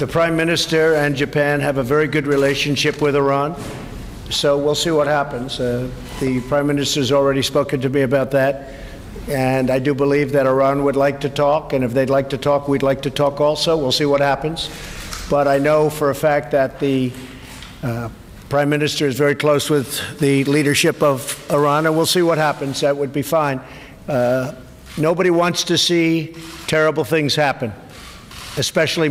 The Prime Minister and Japan have a very good relationship with Iran, so we'll see what happens. Uh, the Prime Minister has already spoken to me about that, and I do believe that Iran would like to talk, and if they'd like to talk, we'd like to talk also. We'll see what happens. But I know for a fact that the uh, Prime Minister is very close with the leadership of Iran, and we'll see what happens. That would be fine. Uh, nobody wants to see terrible things happen. especially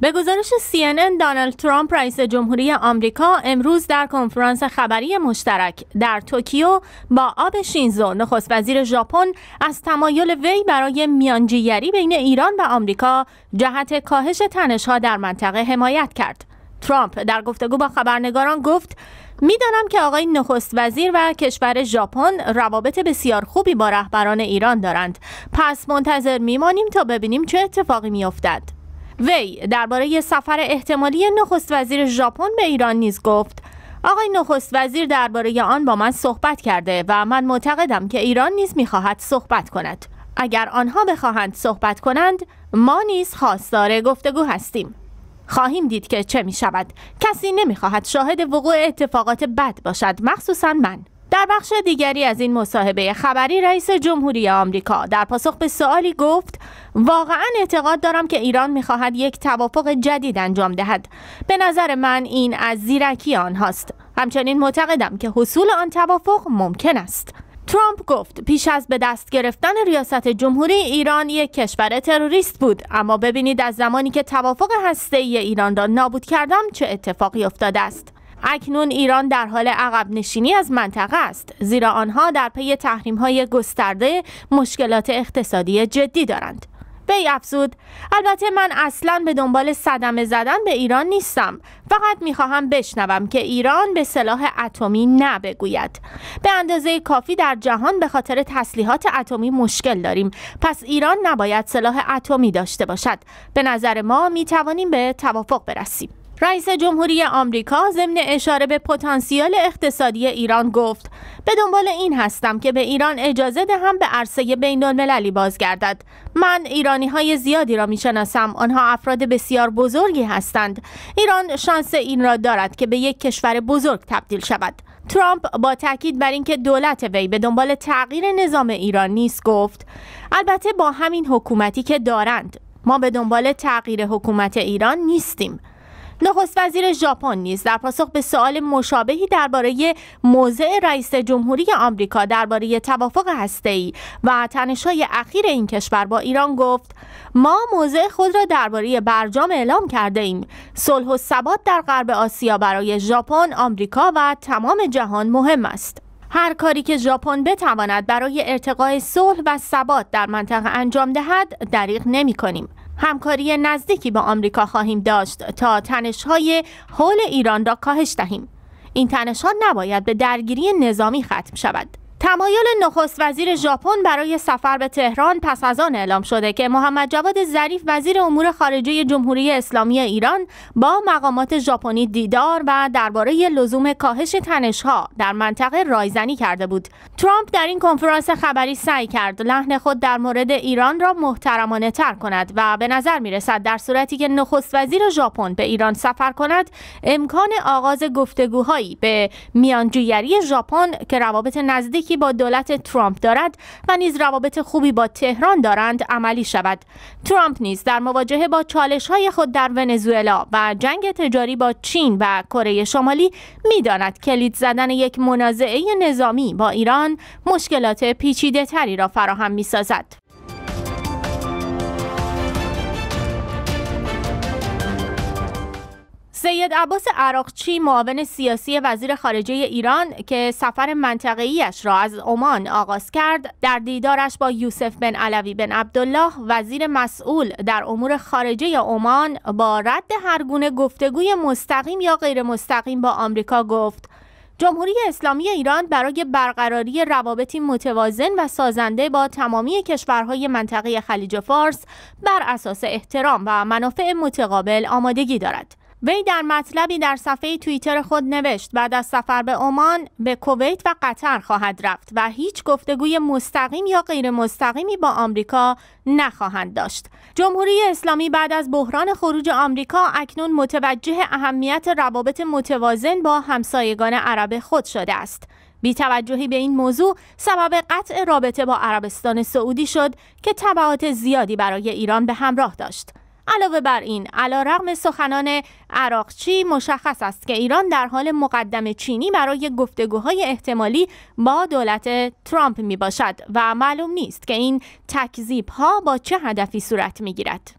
به گزارش CNN دانالد ترامپ رئیس جمهوری آمریکا امروز در کنفرانس خبری مشترک در توکیو با آب شینزو نخست وزیر ژاپن از تمایل وی برای میانجیگری بین ایران و آمریکا جهت کاهش تنشها در منطقه حمایت کرد. ترامپ در گفتگو با خبرنگاران گفت میدانم که آقای نخست وزیر و کشور ژاپن روابط بسیار خوبی با رهبران ایران دارند پس منتظر میمانیم تا ببینیم چه اتفاقی میافتد وی درباره سفر احتمالی نخست وزیر ژاپن به ایران نیز گفت آقای نخست وزیر درباره آن با من صحبت کرده و من معتقدم که ایران نیز میخواهد صحبت کند اگر آنها بخواهند صحبت کنند ما نیز خواستار گفتگو هستیم خواهیم دید که چه می شود کسی نمیخواهد شاهد وقوع اتفاقات بد باشد مخصوصا من در بخش دیگری از این مصاحبه خبری رئیس جمهوری آمریکا در پاسخ به سوالی گفت واقعا اعتقاد دارم که ایران میخواهد یک توافق جدید انجام دهد به نظر من این از زیرکی آنهاست همچنین معتقدم که حصول آن توافق ممکن است ترامپ گفت پیش از به دست گرفتن ریاست جمهوری ایران یک کشور تروریست بود اما ببینید از زمانی که توافق هسته ای ایران را نابود کردم چه اتفاقی افتاده است اکنون ایران در حال عقب نشینی از منطقه است زیرا آنها در پی تحریم های گسترده مشکلات اقتصادی جدی دارند وی افزود البته من اصلا به دنبال صدمه زدن به ایران نیستم فقط میخواهم بشنوم که ایران به سلاح اتمی نبگوید به اندازه کافی در جهان به خاطر تسلیحات اتمی مشکل داریم پس ایران نباید سلاح اتمی داشته باشد به نظر ما میتوانیم به توافق برسیم رئیس جمهوری آمریکا ضمن اشاره به پتانسیال اقتصادی ایران گفت به دنبال این هستم که به ایران اجازه دهم به عرصه بین المللی بازگردد من ایرانی های زیادی را می شناسم آنها افراد بسیار بزرگی هستند ایران شانس این را دارد که به یک کشور بزرگ تبدیل شود ترامپ با تاکید بر اینکه دولت وی به دنبال تغییر نظام ایران نیست گفت البته با همین حکومتی که دارند ما به دنبال تغییر حکومت ایران نیستیم نخست وزیر ژاپن نیز در پاسخ به سوال مشابهی درباره موضع رئیس جمهوری آمریکا درباره توافق هسته‌ای و تنش‌های اخیر این کشور با ایران گفت ما موضع خود را درباره برجام اعلام کرده ایم صلح و ثبات در غرب آسیا برای ژاپن، آمریکا و تمام جهان مهم است هر کاری که ژاپن بتواند برای ارتقای صلح و ثبات در منطقه انجام دهد دریغ نمی کنیم. همکاری نزدیکی با آمریکا خواهیم داشت تا تنش‌های حول ایران را کاهش دهیم این تنشها نباید به درگیری نظامی ختم شود تمایل نخست وزیر ژاپن برای سفر به تهران پس از آن اعلام شده که محمد جواد ظریف وزیر امور خارجه جمهوری اسلامی ایران با مقامات ژاپنی دیدار و درباره لزوم کاهش تنشها در منطقه رایزنی کرده بود. ترامپ در این کنفرانس خبری سعی کرد لحن خود در مورد ایران را محترمانه تر کند و به نظر می رسد در صورتی که نخست وزیر ژاپن به ایران سفر کند امکان آغاز گفتگوهایی به میانجیگری ژاپن که روابط نزدیک با دولت ترامپ دارد و نیز روابط خوبی با تهران دارند عملی شود ترامپ نیز در مواجهه با چالش های خود در ونزوئلا و جنگ تجاری با چین و کره شمالی میداند کلید زدن یک منازعه نظامی با ایران مشکلات پیچیده تری را فراهم می سازد. سید عباس عراقچی معاون سیاسی وزیر خارجه ایران که سفر منطقه را از عمان آغاز کرد در دیدارش با یوسف بن علوی بن عبدالله وزیر مسئول در امور خارجه عمان با رد هرگونه گفتگوی مستقیم یا غیر مستقیم با آمریکا گفت جمهوری اسلامی ایران برای برقراری روابطی متوازن و سازنده با تمامی کشورهای منطقه خلیج فارس بر اساس احترام و منافع متقابل آمادگی دارد. وی در مطلبی در صفحه توییتر خود نوشت بعد از سفر به عمان به کویت و قطر خواهد رفت و هیچ گفتگوی مستقیم یا غیر مستقیمی با آمریکا نخواهند داشت. جمهوری اسلامی بعد از بحران خروج آمریکا اکنون متوجه اهمیت روابط متوازن با همسایگان عرب خود شده است. بی توجهی به این موضوع سبب قطع رابطه با عربستان سعودی شد که تبعات زیادی برای ایران به همراه داشت. علاوه بر این علا رغم سخنان عراقچی مشخص است که ایران در حال مقدم چینی برای گفتگوهای احتمالی با دولت ترامپ می باشد و معلوم نیست که این تکذیب ها با چه هدفی صورت می گیرد.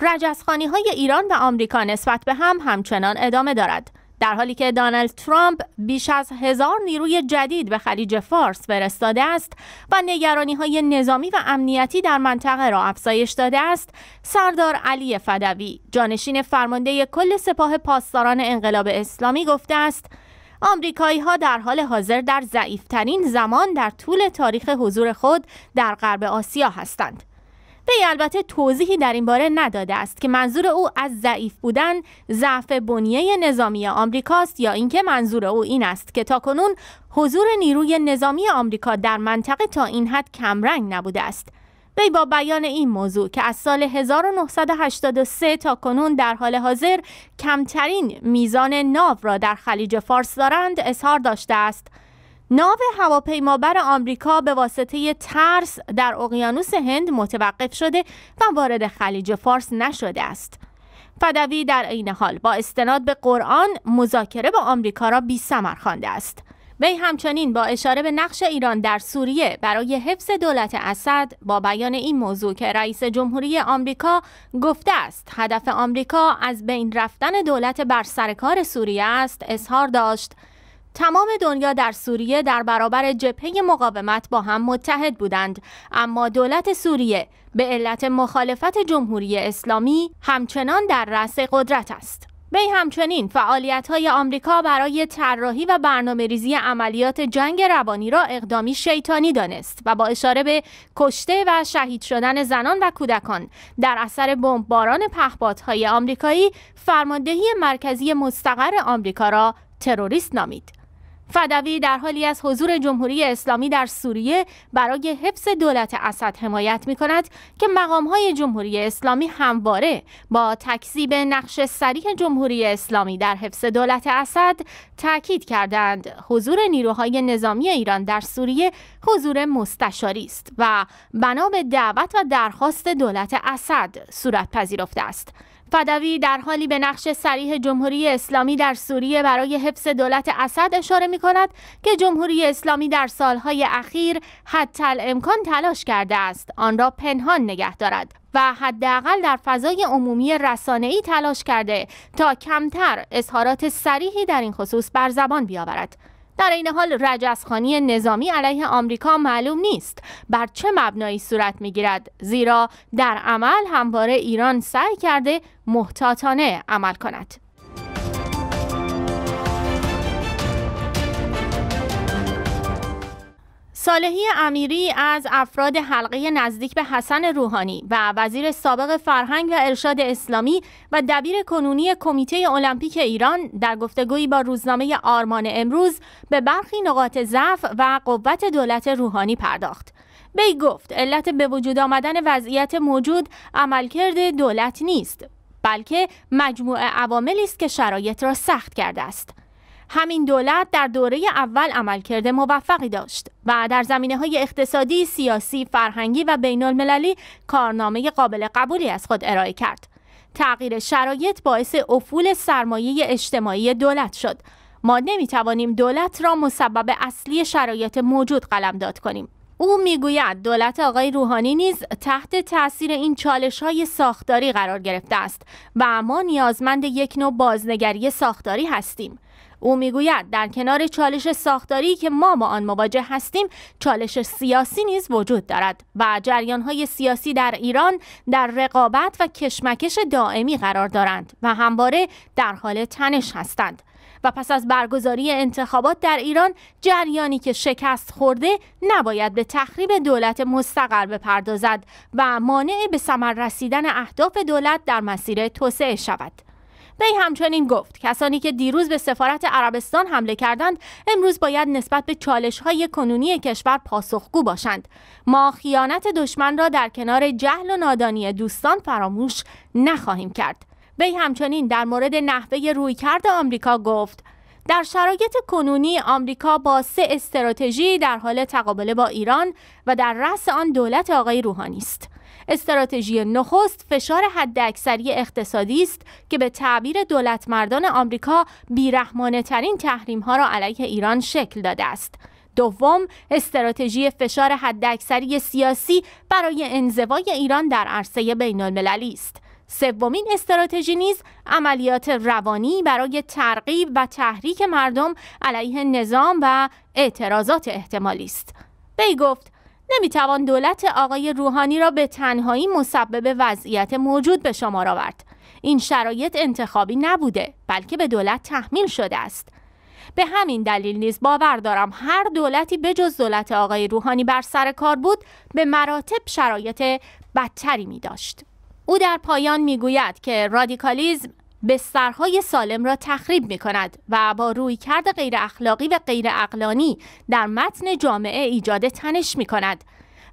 رجزخانی های ایران و آمریکا نسبت به هم همچنان ادامه دارد. در حالی که دانالد ترامپ بیش از هزار نیروی جدید به خلیج فارس فرستاده است و نگرانی های نظامی و امنیتی در منطقه را افزایش داده است سردار علی فدوی جانشین فرمانده کل سپاه پاسداران انقلاب اسلامی گفته است آمریکایی ها در حال حاضر در ضعیفترین زمان در طول تاریخ حضور خود در غرب آسیا هستند وی البته توضیحی در این باره نداده است که منظور او از ضعیف بودن ضعف بنیه نظامی آمریکاست یا اینکه منظور او این است که تاکنون حضور نیروی نظامی آمریکا در منطقه تا این حد کمرنگ نبوده است وی با بیان این موضوع که از سال 1983 تا کنون در حال حاضر کمترین میزان ناو را در خلیج فارس دارند اظهار داشته است ناو هواپیمابر آمریکا به واسطه ترس در اقیانوس هند متوقف شده و وارد خلیج فارس نشده است. فدوی در عین حال با استناد به قرآن مذاکره با آمریکا را بی سمر خوانده است. وی همچنین با اشاره به نقش ایران در سوریه برای حفظ دولت اسد با بیان این موضوع که رئیس جمهوری آمریکا گفته است هدف آمریکا از بین رفتن دولت بر سرکار سوریه است اظهار داشت تمام دنیا در سوریه در برابر جبهه مقاومت با هم متحد بودند اما دولت سوریه به علت مخالفت جمهوری اسلامی همچنان در رأس قدرت است به همچنین فعالیت های آمریکا برای طراحی و برنامه ریزی عملیات جنگ روانی را اقدامی شیطانی دانست و با اشاره به کشته و شهید شدن زنان و کودکان در اثر بمباران پهپادهای آمریکایی فرماندهی مرکزی مستقر آمریکا را تروریست نامید. فدوی در حالی از حضور جمهوری اسلامی در سوریه برای حفظ دولت اسد حمایت می کند که مقام های جمهوری اسلامی همواره با تکذیب نقش سریح جمهوری اسلامی در حفظ دولت اسد تاکید کردند حضور نیروهای نظامی ایران در سوریه حضور مستشاری است و بنا به دعوت و درخواست دولت اسد صورت پذیرفته است فدوی در حالی به نقش سریح جمهوری اسلامی در سوریه برای حفظ دولت اسد اشاره می کند که جمهوری اسلامی در سالهای اخیر تل امکان تلاش کرده است آن را پنهان نگه دارد و حداقل در فضای عمومی ای تلاش کرده تا کمتر اظهارات سریحی در این خصوص بر زبان بیاورد در این حال رجسخانی نظامی علیه آمریکا معلوم نیست بر چه مبنایی صورت میگیرد زیرا در عمل همواره ایران سعی کرده محتاطانه عمل کند صالحی امیری از افراد حلقه نزدیک به حسن روحانی و وزیر سابق فرهنگ و ارشاد اسلامی و دبیر کنونی کمیته المپیک ایران در گفتگویی با روزنامه آرمان امروز به برخی نقاط ضعف و قوت دولت روحانی پرداخت. بی گفت علت به وجود آمدن وضعیت موجود عملکرد دولت نیست بلکه مجموعه عواملی است که شرایط را سخت کرده است همین دولت در دوره اول عملکرد موفقی داشت و در زمینه های اقتصادی، سیاسی، فرهنگی و بین المللی کارنامه قابل قبولی از خود ارائه کرد. تغییر شرایط باعث افول سرمایه اجتماعی دولت شد. ما نمیتوانیم دولت را مسبب اصلی شرایط موجود قلمداد کنیم. او میگوید دولت آقای روحانی نیز تحت تاثیر این چالش های ساختاری قرار گرفته است و ما نیازمند یک نوع بازنگری ساختاری هستیم. او میگوید در کنار چالش ساختاری که ما با آن مواجه هستیم چالش سیاسی نیز وجود دارد و های سیاسی در ایران در رقابت و کشمکش دائمی قرار دارند و همواره در حال تنش هستند و پس از برگزاری انتخابات در ایران جریانی که شکست خورده نباید به تخریب دولت مستقر بپردازد و مانع به ثمر رسیدن اهداف دولت در مسیر توسعه شود وی همچنین گفت کسانی که دیروز به سفارت عربستان حمله کردند امروز باید نسبت به چالش های کنونی کشور پاسخگو باشند ما خیانت دشمن را در کنار جهل و نادانی دوستان فراموش نخواهیم کرد وی همچنین در مورد نحوه رویکرد آمریکا گفت در شرایط کنونی آمریکا با سه استراتژی در حال تقابله با ایران و در رأس آن دولت آقای روحانی است استراتژی نخست فشار حداکثری اقتصادی است که به تعبیر دولت مردان آمریکا بیرحمانه ترین را علیه ایران شکل داده است. دوم استراتژی فشار حداکثری سیاسی برای انزوای ایران در عرصه بین المللی است. سومین استراتژی نیز عملیات روانی برای ترغیب و تحریک مردم علیه نظام و اعتراضات احتمالی است. بی گفت نمیتوان دولت آقای روحانی را به تنهایی مسبب وضعیت موجود به شمار آورد این شرایط انتخابی نبوده بلکه به دولت تحمیل شده است به همین دلیل نیز باور دارم هر دولتی جز دولت آقای روحانی بر سر کار بود به مراتب شرایط بدتری می داشت. او در پایان میگوید که رادیکالیزم بسترهای سالم را تخریب می کند و با رویکرد غیر اخلاقی و غیر اقلانی در متن جامعه ایجاد تنش می کند.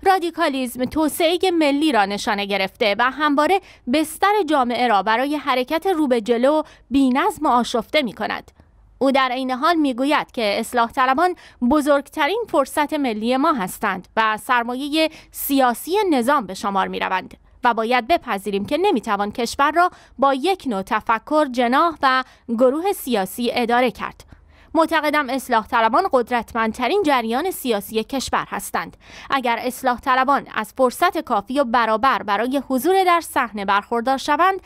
رادیکالیزم توسعه ملی را نشانه گرفته و همواره بستر جامعه را برای حرکت روبه جلو و آشفته می کند. او در عین حال میگوید که اصلاح طلبان بزرگترین فرصت ملی ما هستند و سرمایه سیاسی نظام به شمار می روند. و باید بپذیریم که نمیتوان کشور را با یک نوع تفکر جناح و گروه سیاسی اداره کرد معتقدم اصلاح طلبان قدرتمندترین جریان سیاسی کشور هستند اگر اصلاح طلبان از فرصت کافی و برابر برای حضور در صحنه برخوردار شوند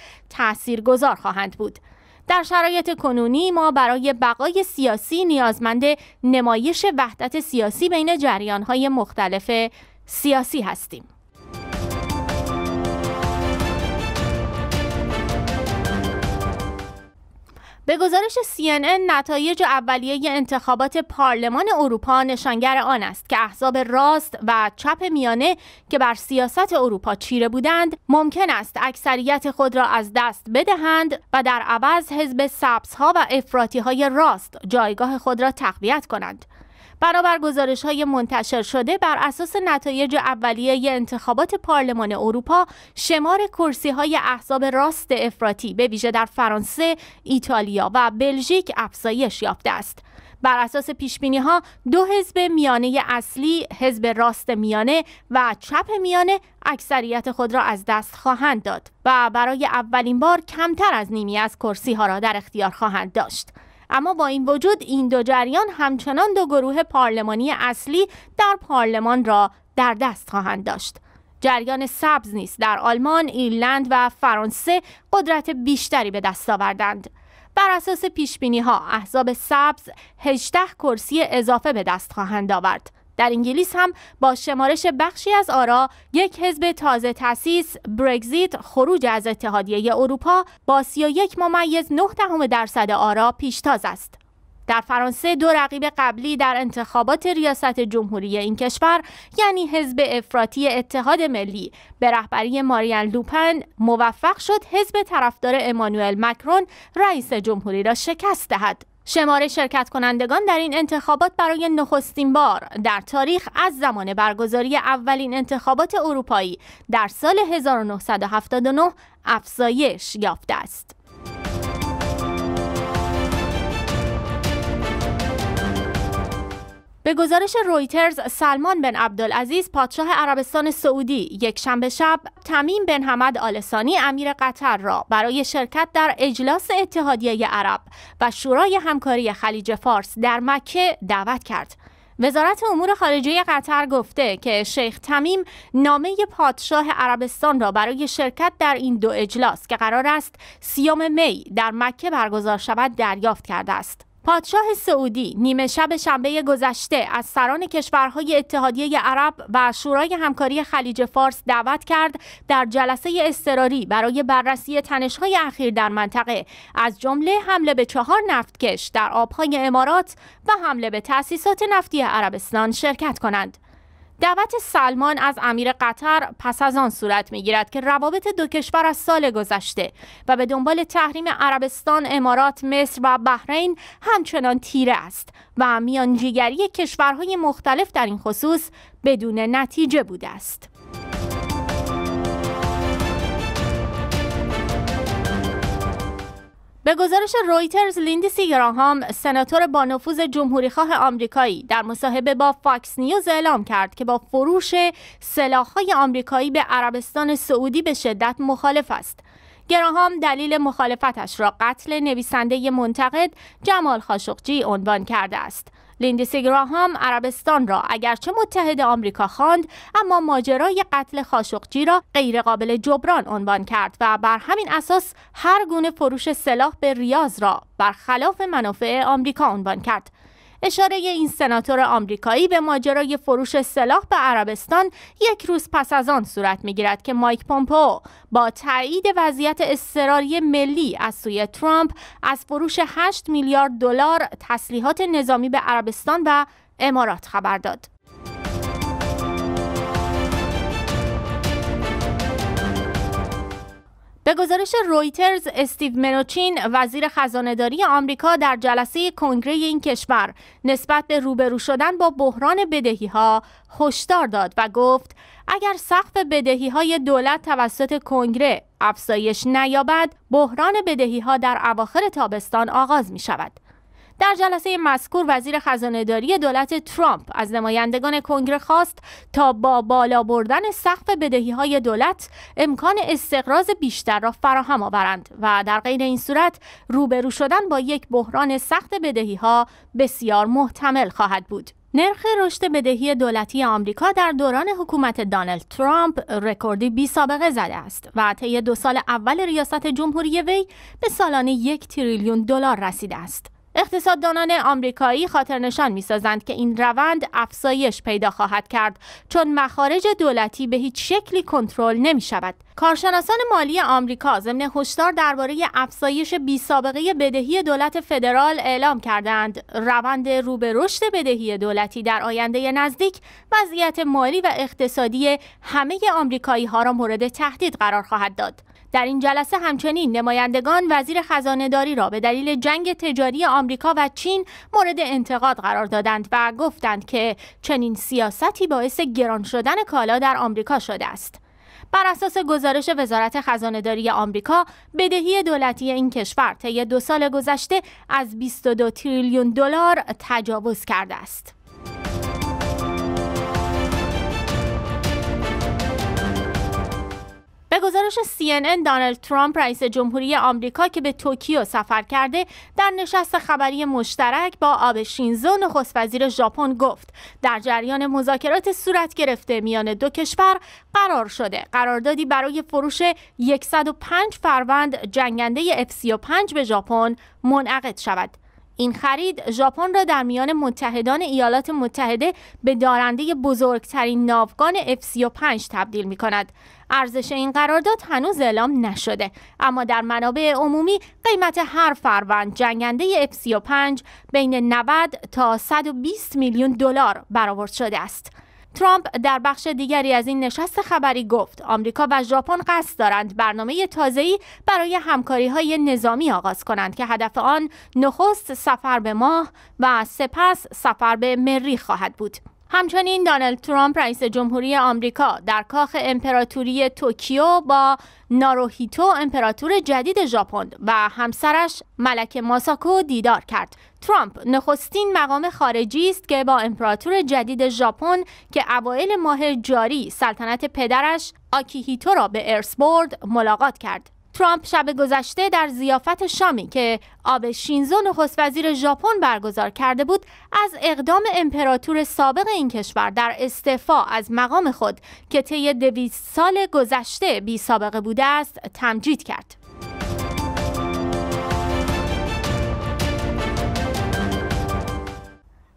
گذار خواهند بود در شرایط کنونی ما برای بقای سیاسی نیازمند نمایش وحدت سیاسی بین جریانهای مختلف سیاسی هستیم به گزارش CNN نتایج اولیه انتخابات پارلمان اروپا نشانگر آن است که احزاب راست و چپ میانه که بر سیاست اروپا چیره بودند ممکن است اکثریت خود را از دست بدهند و در عوض حزب سبزها و های راست جایگاه خود را تقویت کنند. بنابر گزارش های منتشر شده بر اساس نتایج اولیه انتخابات پارلمان اروپا شمار کرسی های احزاب راست افراطی به ویژه در فرانسه، ایتالیا و بلژیک افزایش یافته است. بر اساس پیش ها دو حزب میانه اصلی حزب راست میانه و چپ میانه اکثریت خود را از دست خواهند داد و برای اولین بار کمتر از نیمی از کرسی ها را در اختیار خواهند داشت اما با این وجود این دو جریان همچنان دو گروه پارلمانی اصلی در پارلمان را در دست خواهند داشت جریان سبز نیست در آلمان، ایرلند و فرانسه قدرت بیشتری به دست آوردند. بر اساس پیش ها احزاب سبز 18 کرسی اضافه به دست خواهند آورد. در انگلیس هم با شمارش بخشی از آرا یک حزب تازه تاسیس برگزیت خروج از اتحادیه اروپا با یک ممیز 9 دهم درصد آرا پیشتاز است. در فرانسه دو رقیب قبلی در انتخابات ریاست جمهوری این کشور یعنی حزب افراطی اتحاد ملی به رهبری ماریان لوپن موفق شد حزب طرفدار امانوئل مکرون رئیس جمهوری را شکست دهد شمار شرکت کنندگان در این انتخابات برای نخستین بار در تاریخ از زمان برگزاری اولین انتخابات اروپایی در سال 1979 افزایش یافته است. به گزارش رویترز سلمان بن عبدالعزیز پادشاه عربستان سعودی یک شنبه شب تمیم بن حمد آلسانی امیر قطر را برای شرکت در اجلاس اتحادیه عرب و شورای همکاری خلیج فارس در مکه دعوت کرد. وزارت امور خارجه قطر گفته که شیخ تمیم نامه پادشاه عربستان را برای شرکت در این دو اجلاس که قرار است سیام می در مکه برگزار شود دریافت کرده است. پادشاه سعودی نیمه شب شنبه گذشته از سران کشورهای اتحادیه عرب و شورای همکاری خلیج فارس دعوت کرد در جلسه اضطراری برای بررسی تنشهای اخیر در منطقه از جمله حمله به چهار نفتکش در آبهای امارات و حمله به تأسیسات نفتی عربستان شرکت کنند. دعوت سلمان از امیر قطر پس از آن صورت میگیرد که روابط دو کشور از سال گذشته و به دنبال تحریم عربستان، امارات، مصر و بحرین همچنان تیره است و میانجیگری کشورهای مختلف در این خصوص بدون نتیجه بوده است. به گزارش رویترز لیندی گراهام سناتور با نفوذ جمهوریخواه آمریکایی در مصاحبه با فاکس نیوز اعلام کرد که با فروش سلاحهای آمریکایی به عربستان سعودی به شدت مخالف است گراهام دلیل مخالفتش را قتل نویسنده منتقد جمال خاشقجی عنوان کرده است لیندسی گراهام عربستان را اگرچه متحد آمریکا خواند اما ماجرای قتل خاشقجی را غیرقابل جبران عنوان کرد و بر همین اساس هر گونه فروش سلاح به ریاض را برخلاف منافع آمریکا عنوان کرد اشاره این سناتور آمریکایی به ماجرای فروش سلاح به عربستان یک روز پس از آن صورت میگیرد که مایک پومپو با تایید وضعیت اضطراری ملی از سوی ترامپ از فروش 8 میلیارد دلار تسلیحات نظامی به عربستان و امارات خبر داد. به گزارش رویترز استیو منوچین وزیر خزانهداری آمریکا در جلسه کنگره این کشور نسبت به روبرو شدن با بحران بدهی ها هشدار داد و گفت اگر سقف بدهی های دولت توسط کنگره افزایش نیابد بحران بدهی ها در اواخر تابستان آغاز می شود. در جلسه مذکور وزیر خزانهداری دولت ترامپ از نمایندگان کنگره خواست تا با بالا بردن سقف های دولت امکان استقراض بیشتر را فراهم آورند و در غیر این صورت روبرو شدن با یک بحران سخت ها بسیار محتمل خواهد بود. نرخ رشد بدهی دولتی آمریکا در دوران حکومت دانلد ترامپ رکوردی بی سابقه زده است و طی دو سال اول ریاست جمهوری وی به سالانه یک تریلیون دلار رسیده است. اقتصاددانان آمریکایی می سازند که این روند افزایش پیدا خواهد کرد چون مخارج دولتی به هیچ شکلی کنترل نمی شود. کارشناسان مالی آمریکا ضمن هشدار درباره افزایش بی سابقه بدهی دولت فدرال اعلام کردند روند رو به رشد بدهی دولتی در آینده نزدیک وضعیت مالی و اقتصادی همه آمریکایی ها را مورد تهدید قرار خواهد داد در این جلسه همچنین نمایندگان وزیر خزانه داری را به دلیل جنگ تجاری آمریکا و چین مورد انتقاد قرار دادند و گفتند که چنین سیاستی باعث گران شدن کالا در آمریکا شده است. بر اساس گزارش وزارت خزانهداری آمریکا بدهی دولتی این کشور طی دو سال گذشته از 22 تریلیون دلار تجاوز کرده است گزارش CNN دانالد ترامپ رئیس جمهوری آمریکا که به توکیو سفر کرده در نشست خبری مشترک با آب شینزو نخست وزیر ژاپن گفت در جریان مذاکرات صورت گرفته میان دو کشور قرار شده قراردادی برای فروش 105 فروند جنگنده F35 به ژاپن منعقد شود این خرید ژاپن را در میان متحدان ایالات متحده به دارنده بزرگترین ناوگان F-35 تبدیل می کند. ارزش این قرارداد هنوز اعلام نشده اما در منابع عمومی قیمت هر فروند جنگنده اف 35 بین 90 تا 120 میلیون دلار برآورد شده است ترامپ در بخش دیگری از این نشست خبری گفت آمریکا و ژاپن قصد دارند برنامه تازه‌ای برای همکاری‌های نظامی آغاز کنند که هدف آن نخست سفر به ماه و سپس سفر به مریخ خواهد بود همچنین دانلد ترامپ رئیس جمهوری آمریکا در کاخ امپراتوری توکیو با ناروهیتو امپراتور جدید ژاپن و همسرش ملک ماساکو دیدار کرد. ترامپ نخستین مقام خارجی است که با امپراتور جدید ژاپن که اوایل ماه جاری سلطنت پدرش آکیهیتو را به ارث برد ملاقات کرد. ترامپ شب گذشته در زیافت شامی که آب شینزو نخست وزیر ژاپن برگزار کرده بود از اقدام امپراتور سابق این کشور در استعفا از مقام خود که طی دویست سال گذشته بی سابقه بوده است تمجید کرد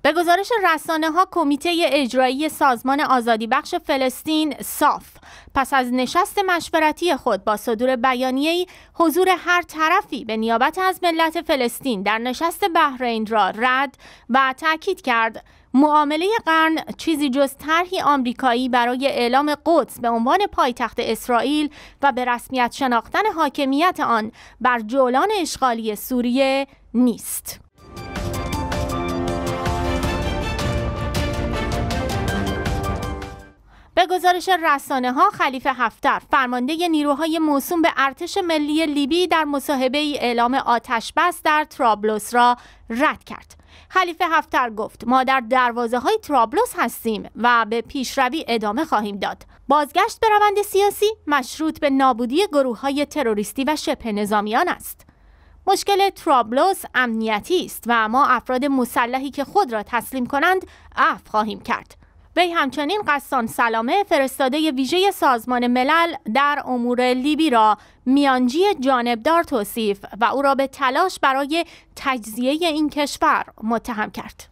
به گزارش رسانه ها کمیته اجرایی سازمان آزادی بخش فلسطین صاف پس از نشست مشورتی خود با صدور بیانیه‌ای حضور هر طرفی به نیابت از ملت فلسطین در نشست بحرین را رد و تاکید کرد معامله قرن چیزی جز طرحی آمریکایی برای اعلام قدس به عنوان پایتخت اسرائیل و به رسمیت شناختن حاکمیت آن بر جولان اشغالی سوریه نیست. به گزارش رسانه ها خلیفه هفتر فرمانده نیروهای موسوم به ارتش ملی لیبی در مصاحبه اعلام آتش بس در ترابلوس را رد کرد. خلیفه هفتر گفت ما در دروازه های ترابلوس هستیم و به پیشروی ادامه خواهیم داد. بازگشت به روند سیاسی مشروط به نابودی گروه های تروریستی و شبه نظامیان است. مشکل ترابلوس امنیتی است و ما افراد مسلحی که خود را تسلیم کنند اف خواهیم کرد. وی همچنین قسان سلامه فرستاده ویژه سازمان ملل در امور لیبی را میانجی جانبدار توصیف و او را به تلاش برای تجزیه این کشور متهم کرد.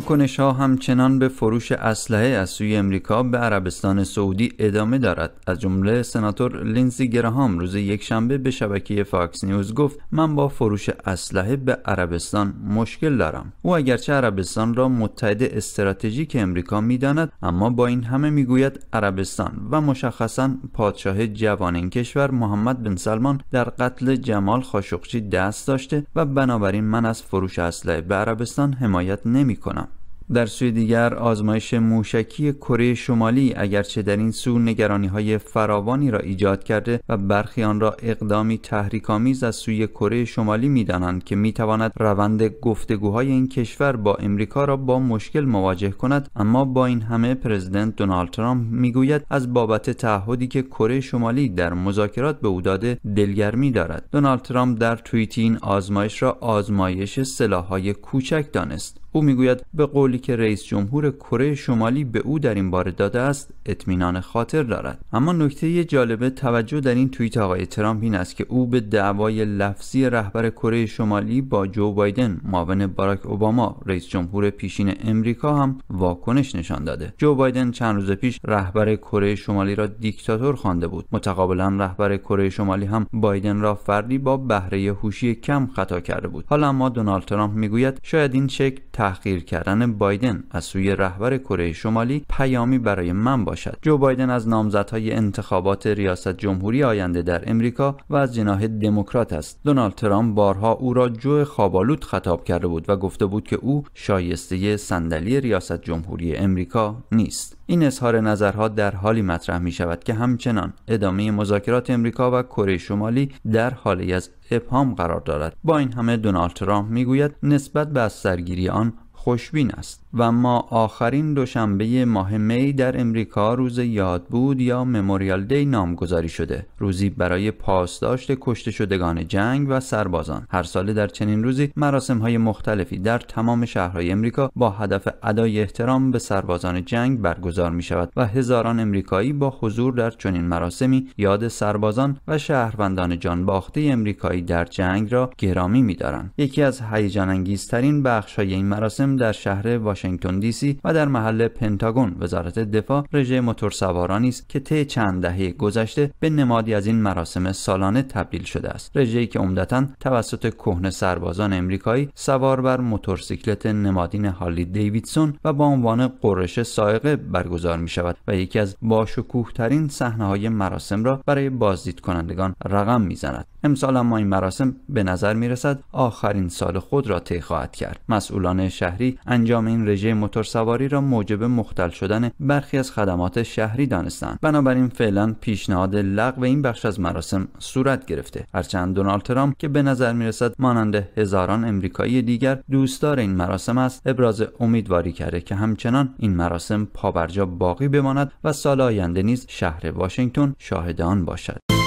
واکنش ها همچنان به فروش اسلحه از سوی امریکا به عربستان سعودی ادامه دارد از جمله سناتور لینزی گراهام روز یکشنبه به شبکه فاکس نیوز گفت من با فروش اسلحه به عربستان مشکل دارم او اگرچه عربستان را متحد استراتژیک امریکا میداند اما با این همه میگوید عربستان و مشخصا پادشاه جوان این کشور محمد بن سلمان در قتل جمال خاشقچی دست داشته و بنابراین من از فروش اسلحه به عربستان حمایت نمی کنم. در سوی دیگر آزمایش موشکی کره شمالی اگرچه در این سو نگرانی های فراوانی را ایجاد کرده و برخی آن را اقدامی تحریک‌آمیز از سوی کره شمالی میدانند که میتواند روند گفتگوهای این کشور با امریکا را با مشکل مواجه کند اما با این همه پرزیدنت دونالد ترامپ میگوید از بابت تعهدی که کره شمالی در مذاکرات به او داده دلگرمی دارد دونالد ترامپ در توییت این آزمایش را آزمایش سلاح‌های کوچک دانست او میگوید به قولی که رئیس جمهور کره شمالی به او در این باره داده است اطمینان خاطر دارد اما نکته جالبه توجه در این توییت آقای ترامپ این است که او به دعوای لفظی رهبر کره شمالی با جو بایدن معاون باراک اوباما رئیس جمهور پیشین امریکا هم واکنش نشان داده جو بایدن چند روز پیش رهبر کره شمالی را دیکتاتور خوانده بود متقابلا رهبر کره شمالی هم بایدن را فردی با بهره هوشی کم خطا کرده بود حالا اما دونالد ترامپ میگوید شاید این شکل تحقیر کردن بایدن از سوی رهبر کره شمالی پیامی برای من باشد جو بایدن از نامزدهای انتخابات ریاست جمهوری آینده در امریکا و از جناح دموکرات است دونالد ترامپ بارها او را جو خابالوت خطاب کرده بود و گفته بود که او شایسته صندلی ریاست جمهوری امریکا نیست این اظهار نظرها در حالی مطرح می شود که همچنان ادامه مذاکرات امریکا و کره شمالی در حالی از ابهام قرار دارد با این همه دونالد ترامپ میگوید نسبت به از سرگیری آن خوشبین است و ما آخرین دوشنبه ماه می در امریکا روز یاد بود یا مموریال دی نامگذاری شده روزی برای پاسداشت کشته شدگان جنگ و سربازان هر ساله در چنین روزی مراسم های مختلفی در تمام شهرهای امریکا با هدف ادای احترام به سربازان جنگ برگزار می شود و هزاران امریکایی با حضور در چنین مراسمی یاد سربازان و شهروندان باخته امریکایی در جنگ را گرامی می دارن یکی از هیجان انگیزترین بخش های این مراسم در شهر واشنگتن دی و در محل پنتاگون وزارت دفاع رژه موتورسوارانی است که طی چند دهه گذشته به نمادی از این مراسم سالانه تبدیل شده است رژه‌ای که عمدتا توسط کهنه سربازان امریکایی سوار بر موتورسیکلت نمادین هالی دیویدسون و با عنوان قرش سائقه برگزار می شود و یکی از باشکوه ترین صحنه های مراسم را برای بازدید کنندگان رقم می زند. امسال ما این مراسم به نظر می رسد آخرین سال خود را طی خواهد کرد مسئولان شهری انجام این رژه موتورسواری را موجب مختل شدن برخی از خدمات شهری دانستند بنابراین فعلا پیشنهاد لغو این بخش از مراسم صورت گرفته هرچند دونالد ترامپ که به نظر می رسد مانند هزاران امریکایی دیگر دوستدار این مراسم است ابراز امیدواری کرده که همچنان این مراسم پابرجا باقی بماند و سال آینده نیز شهر واشنگتن شاهد آن باشد